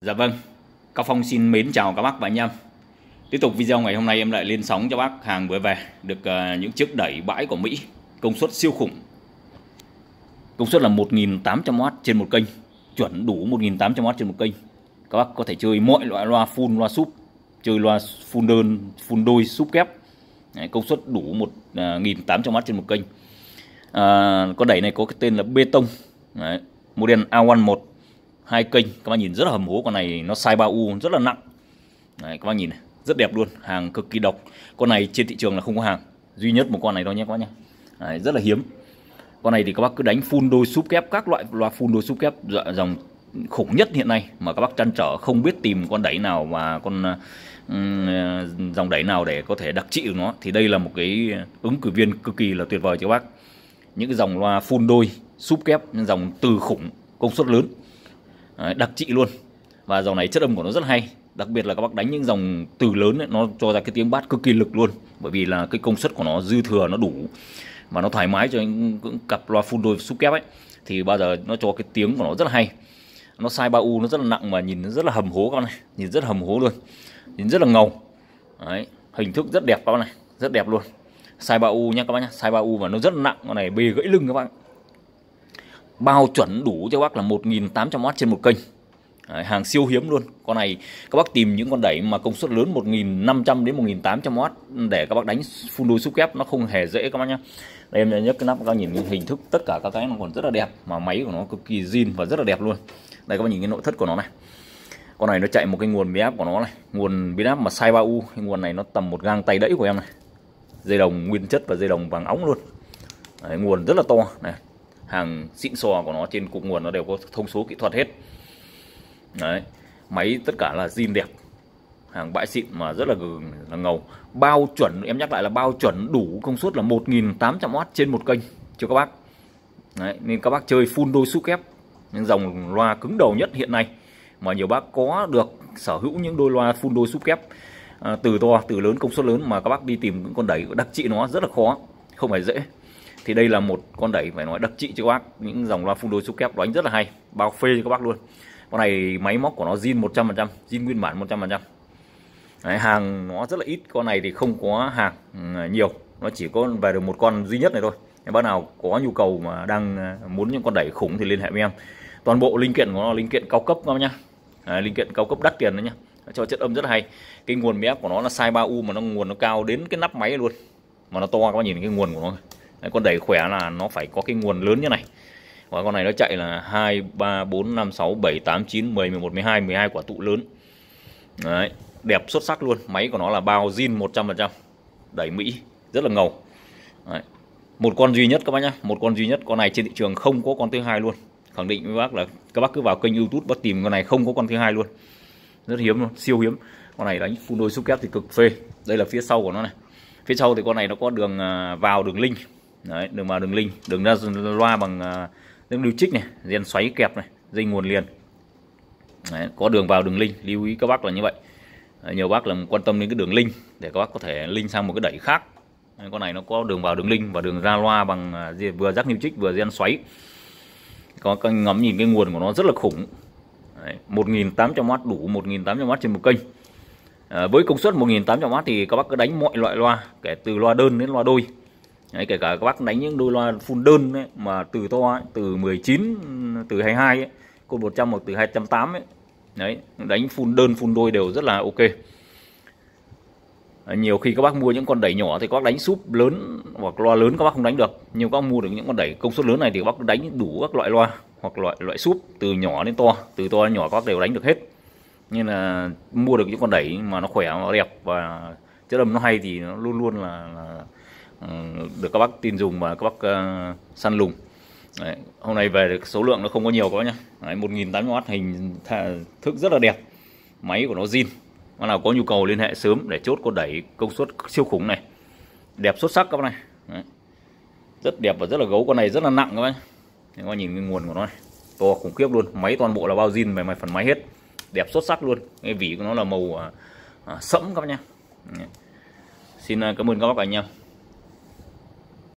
Dạ vâng, các Phong xin mến chào các bác và anh em Tiếp tục video ngày hôm nay em lại lên sóng cho bác hàng vừa về Được ờ, những chiếc đẩy bãi của Mỹ Công suất siêu khủng Công suất là 1.800W trên một kênh Chuẩn đủ 1.800W trên một kênh Các bác có thể chơi mọi loại loa full, loa súp Chơi loa full đơn, full đôi, súp kép Công suất đủ 1.800W ờ, trên một kênh à, Con đẩy này có cái tên là Bê Tông Đấy. Model A11 hai kênh các bạn nhìn rất là hầm hố con này nó size 3U rất là nặng Đấy, các bạn nhìn này rất đẹp luôn hàng cực kỳ độc con này trên thị trường là không có hàng duy nhất một con này thôi nhé các bạn nhé Đấy, rất là hiếm con này thì các bác cứ đánh full đôi súp kép các loại loa full đôi súp kép dạ, dòng khủng nhất hiện nay mà các bác trăn trở không biết tìm con đẩy nào và con dòng đẩy nào để có thể đặc trị được nó thì đây là một cái ứng cử viên cực kỳ là tuyệt vời cho các bác những cái dòng loa full đôi súp kép những dòng từ khủng công suất lớn đặc trị luôn và dòng này chất âm của nó rất hay đặc biệt là các bác đánh những dòng từ lớn ấy, nó cho ra cái tiếng bát cực kỳ lực luôn bởi vì là cái công suất của nó dư thừa nó đủ và nó thoải mái cho những cặp loa phun đôi sub kép ấy thì bao giờ nó cho cái tiếng của nó rất là hay nó sai ba u nó rất là nặng mà nhìn nó rất là hầm hố các này nhìn rất là hầm hố luôn nhìn rất là ngầu Đấy, hình thức rất đẹp các bạn này rất đẹp luôn sai ba u nhá các bác nhá sai ba u và nó rất là nặng con này bê gãy lưng các bạn bao chuẩn đủ cho bác là 1.800W trên một kênh Đấy, hàng siêu hiếm luôn con này các bác tìm những con đẩy mà công suất lớn 1.500 đến 1.800W để các bác đánh full đôi xúc kép nó không hề dễ các bác nhé đây em nhớ cái nắp các bác nhìn hình thức tất cả các cái nó còn rất là đẹp mà máy của nó cực kỳ zin và rất là đẹp luôn đây các bác nhìn cái nội thất của nó này con này nó chạy một cái nguồn biến áp của nó này nguồn biến áp mà sai ba u nguồn này nó tầm một gang tay đẫy của em này dây đồng nguyên chất và dây đồng vàng ống luôn Đấy, nguồn rất là to này hàng xịn sò của nó trên cục nguồn nó đều có thông số kỹ thuật hết đấy máy tất cả là zin đẹp hàng bãi xịn mà rất là gừng, là ngầu bao chuẩn em nhắc lại là bao chuẩn đủ công suất là 1.800W trên một kênh cho các bác đấy, nên các bác chơi full đôi súp kép những dòng loa cứng đầu nhất hiện nay mà nhiều bác có được sở hữu những đôi loa full đôi súp kép à, từ to từ lớn công suất lớn mà các bác đi tìm những con đẩy đặc trị nó rất là khó không phải dễ thì đây là một con đẩy phải nói đặc trị cho các bác những dòng loa phun đôi số kép đánh rất là hay bao phê cho các bác luôn con này máy móc của nó zin 100% zin nguyên bản 100% Đấy, hàng nó rất là ít con này thì không có hàng ừ, nhiều nó chỉ có về được một con duy nhất này thôi bác nào có nhu cầu mà đang ờ, muốn những con đẩy khủng thì liên hệ với em toàn bộ linh kiện của nó là linh kiện cao cấp các bác nhá à, linh kiện cao cấp đắt tiền đấy nhá cho chất âm rất hay cái nguồn bf của nó là size 3 u mà nó nguồn nó cao đến cái nắp máy luôn mà nó to các bác nhìn cái nguồn của nó Đấy, con đẩy khỏe là nó phải có cái nguồn lớn như này và con này nó chạy là 2 3 4 5 6 7 8 9 10 11 12 12 quả tụ lớn Đấy, đẹp xuất sắc luôn máy của nó là bao zin 100% đẩy Mỹ rất là ngầu Đấy. một con duy nhất các bác nhá một con duy nhất con này trên thị trường không có con thứ hai luôn khẳng định với bác là các bác cứ vào kênh YouTube bác tìm con này không có con thứ hai luôn rất hiếm luôn siêu hiếm con này đánh phun đôi xúc kép thì cực phê đây là phía sau của nó này phía sau thì con này nó có đường à, vào đường link đấy đường vào đường link đường ra loa bằng à, những lưu trích này gen xoáy kẹp này dây nguồn liền đấy, có đường vào đường link lưu ý các bác là như vậy đấy, nhiều bác là quan tâm đến cái đường link để các bác có thể link sang một cái đẩy khác đấy, con này nó có đường vào đường link và đường ra loa bằng à, vừa rác lưu trích vừa gen xoáy có cái ngắm nhìn cái nguồn của nó rất là khủng đấy, 1.800W đủ 1.800W trên một kênh à, với công suất 1.800W thì các bác cứ đánh mọi loại loa kể từ loa đơn đến loa đôi Đấy, kể cả các bác đánh những đôi loa full đơn ấy, mà từ to ấy, từ 19 từ 22 ấy, cột 100 hoặc từ 208 ấy. Đấy, đánh full đơn full đôi đều rất là ok. À, nhiều khi các bác mua những con đẩy nhỏ thì các bác đánh súp lớn hoặc loa lớn các bác không đánh được. Nhưng các bác mua được những con đẩy công suất lớn này thì các bác đánh đủ các loại loa hoặc loại loại súp từ nhỏ đến to, từ to đến nhỏ các bác đều đánh được hết. Nên là mua được những con đẩy mà nó khỏe, nó đẹp và chất âm nó hay thì nó luôn luôn là, là Ờ, được các bác tin dùng và các bác ờ, săn lùng Đấy, hôm nay về được số lượng nó không có nhiều quá nhá Đấy, 1080W hình thức rất là đẹp máy của nó zin bác nào có nhu cầu liên hệ sớm để chốt có đẩy công suất siêu khủng này đẹp xuất sắc các bác này Đấy. rất đẹp và rất là gấu con này rất là nặng các bác các bác nhìn cái nguồn của nó này to khủng khiếp luôn máy toàn bộ là bao zin về mặt phần máy hết đẹp xuất sắc luôn cái vỉ của nó là màu à, à sẫm các bác nhé. xin à, cảm ơn các bác anh em